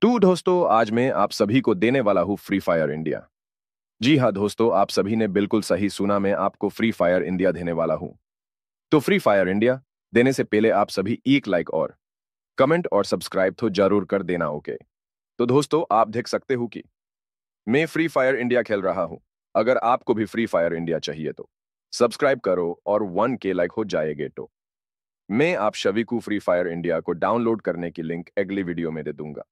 to दोस्तों आज मैं आप सभी को देने वाला हूँ फ्री फायर इंडिया जी हाँ दोस्तों आप सभी ने बिल्कुल सही सुना मैं आपको फ्री फायर इंडिया देने वाला हूँ तो फ्री फायर इंडिया देने से पहले आप सभी एक लाइक और कमेंट और सब्सक्राइब तो जरूर कर देना ओके तो दोस्तों आप देख सकते हो कि मैं फ्री फायर इंडिया खेल रहा हूं अगर आपको भी फ्री फायर इंडिया चाहिए तो सब्सक्राइब करो और वन के लाइक हो जाएगे तो मैं आप सभी को फ्री फायर इंडिया को डाउनलोड करने की लिंक अगली वीडियो में दे दूंगा